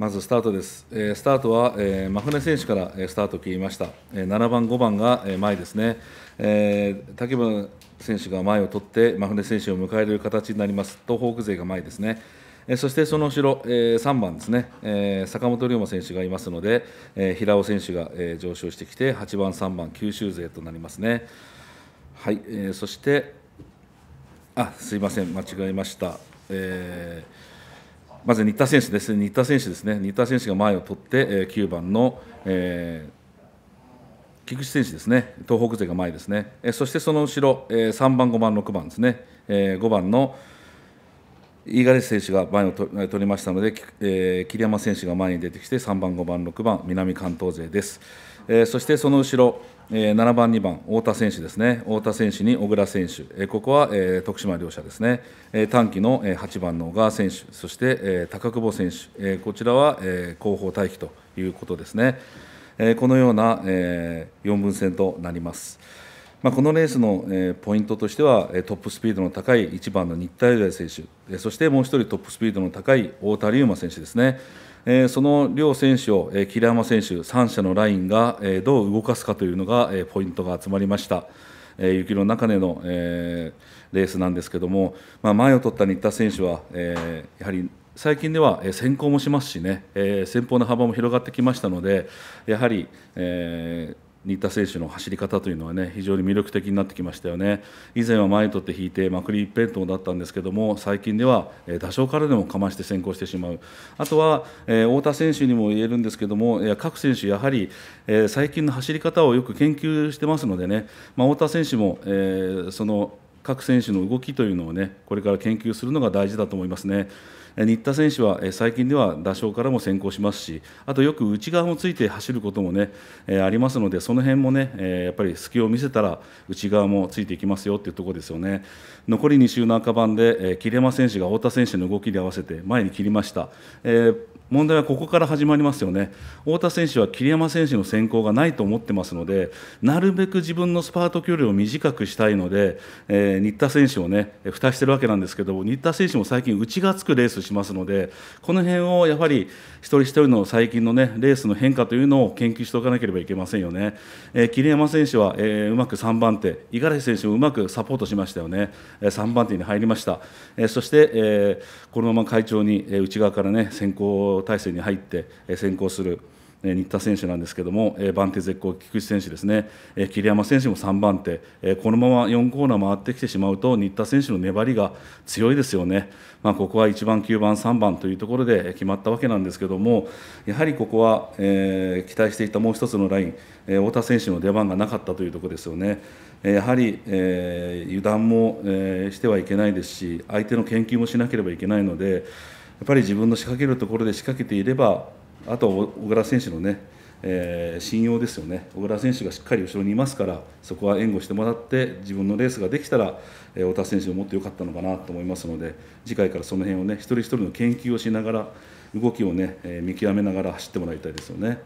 まずスタートです。えスタートは、え真船選手からスタートを切りました。え7番、5番が、え前ですね。え竹村選手が前を取って、真船選手を迎える形になります。東北勢が前ですね。えそしてその後ろ、え3番ですね、え坂本龍馬選手がいますので、え平尾選手が、え上昇してきて、8番、3番、九州勢となりますね。はい、えそして、あすいません、間違えました。えーまず新田選手です新田選手ですね新田選手が前を取って、えー、9番の、えー、菊池選手ですね、東北勢が前ですね、えそしてその後ろ、えー、3番、5番、6番ですね、えー、5番の五十嵐選手が前を取りましたので、えー、桐山選手が前に出てきて、3番、5番、6番、南関東勢です。えー、そしてその後ろ、えー、7番、2番、太田選手ですね、太田選手に小倉選手、えー、ここは、えー、徳島両者ですね、えー、短期の、えー、8番の小川選手、そして、えー、高久保選手、えー、こちらは、えー、後方待機ということですね、えー、このような、えー、4分戦となります。まあ、このレースの、ポイントとしては、トップスピードの高い1番の日体大選手、そしてもう1人トップスピードの高い太田龍馬選手ですね、その両選手を、桐山選手、3者のラインが、どう動かすかというのが、ポイントが集まりました。雪の中での、えー、レースなんですけども、まあ、前を取った新田選手は、えー、やはり最近では先行もしますしね、えー、先方の幅も広がってきましたのでやはり、えー、新田選手の走り方というのはね非常に魅力的になってきましたよね以前は前にとって引いてまくり一辺倒だったんですけども最近では多少からでもかまして先行してしまうあとは、えー、太田選手にも言えるんですけども各選手やはり、えー、最近の走り方をよく研究してますのでね、まあ、太田選手も、えー、その各選手の動きというのをねこれから研究するのが大事だと思いますね。新田選手は最近では打賞からも先行しますし、あとよく内側もついて走ることもね、ありますので、その辺もね、やっぱり隙を見せたら、内側もついていきますよっていうところですよね。残り2周の赤番で、桐山選手が太田選手の動きで合わせて前に切りました。えー問題はここから始まりますよね、太田選手は桐山選手の選考がないと思ってますので、なるべく自分のスパート距離を短くしたいので、えー、新田選手をね、蓋してるわけなんですけど新田選手も最近、内がつくレースしますので、この辺をやはり一人一人の最近のね、レースの変化というのを研究しておかなければいけませんよね。えー、桐山選手は、えー、うまく3番手、五十嵐選手もうまくサポートしましたよね、え3番手に入りました、えー、そして、えー、このまま会長に、えー、内側からね、先行体制に入って先行する新田選手なんですけども、番手絶好、菊池選手ですね、桐山選手も3番手、このまま4コーナー回ってきてしまうと、新田選手の粘りが強いですよね、まあ、ここは1番、9番、3番というところで決まったわけなんですけども、やはりここは、えー、期待していたもう一つのライン、太田選手の出番がなかったというところですよね。やはり、えー、油断も、えー、してはいけないですし、相手の研究もしなければいけないので、っぱり自分の仕掛けるところで仕掛けていれば、あと小倉選手のね、えー、信用ですよね、小倉選手がしっかり後ろにいますから、そこは援護してもらって、自分のレースができたら、えー、太田選手をもっと良かったのかなと思いますので、次回からその辺をね、一人一人の研究をしながら、動きをね、えー、見極めながら走ってもらいたいですよね。